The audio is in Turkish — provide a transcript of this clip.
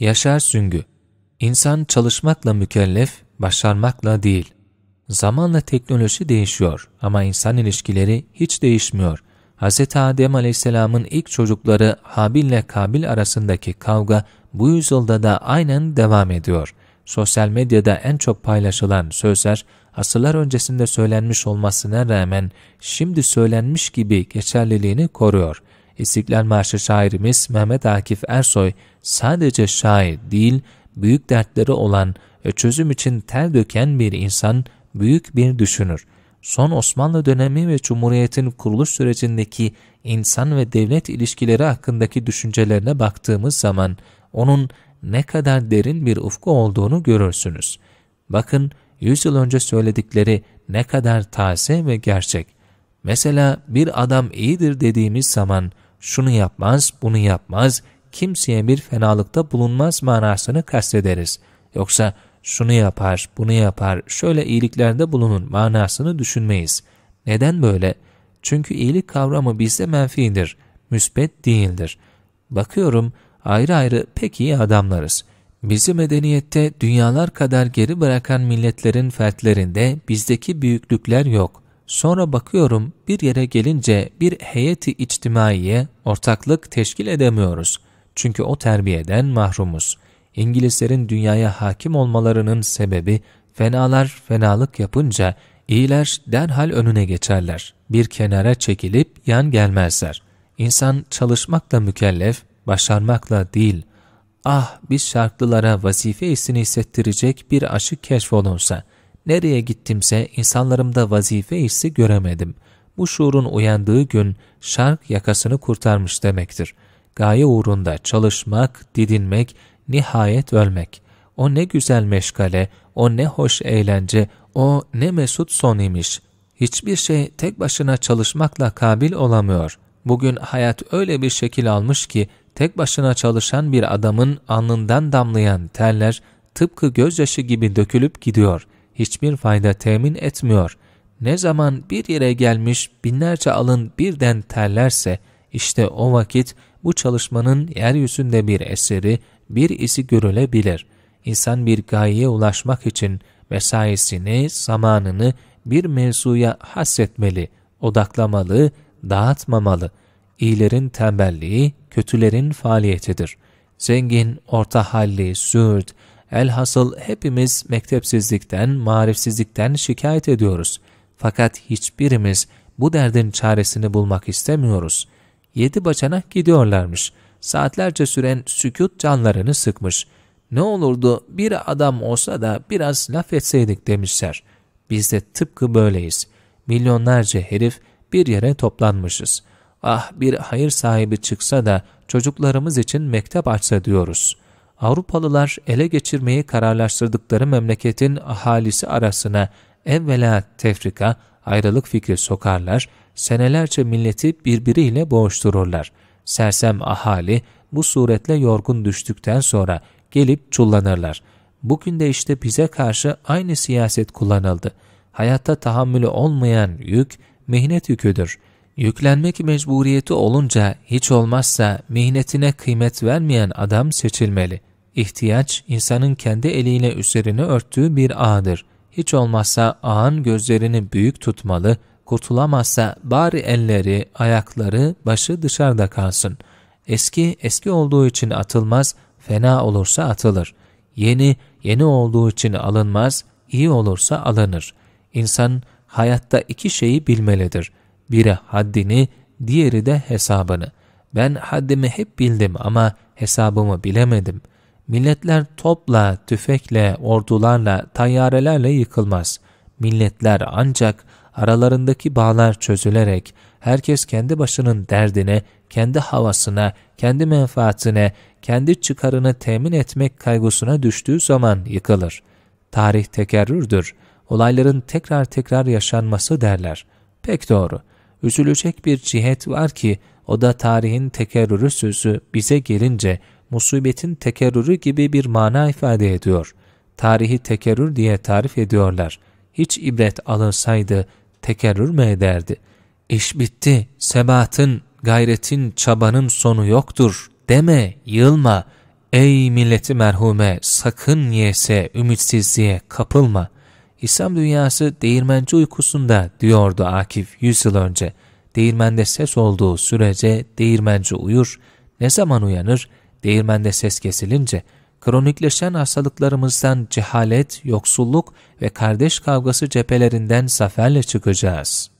Yaşar Süngü İnsan çalışmakla mükellef, başarmakla değil. Zamanla teknoloji değişiyor ama insan ilişkileri hiç değişmiyor. Hz. Adem Aleyhisselam'ın ilk çocukları Habil ile Kabil arasındaki kavga bu yüzyılda da aynen devam ediyor. Sosyal medyada en çok paylaşılan sözler asırlar öncesinde söylenmiş olmasına rağmen şimdi söylenmiş gibi geçerliliğini koruyor. İstiklal Marşı şairimiz Mehmet Akif Ersoy sadece şair değil, büyük dertleri olan ve çözüm için ter döken bir insan, büyük bir düşünür. Son Osmanlı dönemi ve Cumhuriyet'in kuruluş sürecindeki insan ve devlet ilişkileri hakkındaki düşüncelerine baktığımız zaman onun ne kadar derin bir ufku olduğunu görürsünüz. Bakın 100 yıl önce söyledikleri ne kadar taze ve gerçek. Mesela bir adam iyidir dediğimiz zaman şunu yapmaz, bunu yapmaz, kimseye bir fenalıkta bulunmaz manasını kastederiz. Yoksa şunu yapar, bunu yapar, şöyle iyiliklerde bulunun manasını düşünmeyiz. Neden böyle? Çünkü iyilik kavramı bizde menfidir, müsbet değildir. Bakıyorum ayrı ayrı pek iyi adamlarız. Bizi medeniyette dünyalar kadar geri bırakan milletlerin fertlerinde bizdeki büyüklükler yok. Sonra bakıyorum bir yere gelince bir heyeti içtimaiye ortaklık teşkil edemiyoruz. Çünkü o terbiyeden mahrumuz. İngilizlerin dünyaya hakim olmalarının sebebi fenalar fenalık yapınca iyiler derhal önüne geçerler. Bir kenara çekilip yan gelmezler. İnsan çalışmakla mükellef, başarmakla değil. Ah biz şarklılara vazife hissini hissettirecek bir aşık keşfolunsa.'' Nereye gittimse insanlarımda vazife hissi göremedim. Bu şuurun uyandığı gün şark yakasını kurtarmış demektir. Gaye uğrunda çalışmak, didinmek, nihayet ölmek. O ne güzel meşgale, o ne hoş eğlence, o ne mesut son imiş. Hiçbir şey tek başına çalışmakla kabil olamıyor. Bugün hayat öyle bir şekil almış ki tek başına çalışan bir adamın alnından damlayan terler tıpkı gözyaşı gibi dökülüp gidiyor hiçbir fayda temin etmiyor. Ne zaman bir yere gelmiş binlerce alın birden terlerse işte o vakit bu çalışmanın yeryüzünde bir eseri, bir izi görülebilir. İnsan bir gayeye ulaşmak için mesaisini, zamanını bir mevzuya hasretmeli, odaklamalı, dağıtmamalı. İyilerin tembelliği, kötülerin faaliyetidir. Zengin, orta halli, züğürt, Elhasıl hepimiz mektepsizlikten, marifsizlikten şikayet ediyoruz. Fakat hiçbirimiz bu derdin çaresini bulmak istemiyoruz. Yedi bacanak gidiyorlarmış. Saatlerce süren sükut canlarını sıkmış. Ne olurdu bir adam olsa da biraz laf etseydik demişler. Biz de tıpkı böyleyiz. Milyonlarca herif bir yere toplanmışız. Ah bir hayır sahibi çıksa da çocuklarımız için mektep açsa diyoruz.'' Avrupalılar ele geçirmeyi kararlaştırdıkları memleketin ahalisi arasına evvela tefrika, ayrılık fikri sokarlar, senelerce milleti birbiriyle boğuştururlar. Sersem ahali bu suretle yorgun düştükten sonra gelip çullanırlar. Bugün de işte bize karşı aynı siyaset kullanıldı. Hayatta tahammülü olmayan yük, mihnet yüküdür.'' Yüklenmek mecburiyeti olunca hiç olmazsa mihnetine kıymet vermeyen adam seçilmeli. İhtiyaç insanın kendi eliyle üzerine örttüğü bir ağdır. Hiç olmazsa ağın gözlerini büyük tutmalı, kurtulamazsa bari elleri, ayakları, başı dışarıda kalsın. Eski eski olduğu için atılmaz, fena olursa atılır. Yeni yeni olduğu için alınmaz, iyi olursa alınır. İnsan hayatta iki şeyi bilmelidir.'' Biri haddini, diğeri de hesabını. Ben haddimi hep bildim ama hesabımı bilemedim. Milletler topla, tüfekle, ordularla, tayyarelerle yıkılmaz. Milletler ancak aralarındaki bağlar çözülerek herkes kendi başının derdine, kendi havasına, kendi menfaatine, kendi çıkarını temin etmek kaygısına düştüğü zaman yıkılır. Tarih tekerrürdür. Olayların tekrar tekrar yaşanması derler. Pek doğru üzülecek bir cihet var ki o da tarihin tekerrürü sözü bize gelince musibetin tekerrürü gibi bir mana ifade ediyor. Tarihi tekerrür diye tarif ediyorlar. Hiç ibret alınsaydı tekerrür mü ederdi? İş bitti, sebatın, gayretin, çabanın sonu yoktur. Deme, yılma. Ey milleti merhume, sakın yese, ümitsizliğe kapılma.'' İslam dünyası değirmenci uykusunda diyordu Akif 100 yıl önce. Değirmende ses olduğu sürece değirmenci uyur, ne zaman uyanır, değirmende ses kesilince kronikleşen hastalıklarımızdan cehalet, yoksulluk ve kardeş kavgası cephelerinden zaferle çıkacağız.''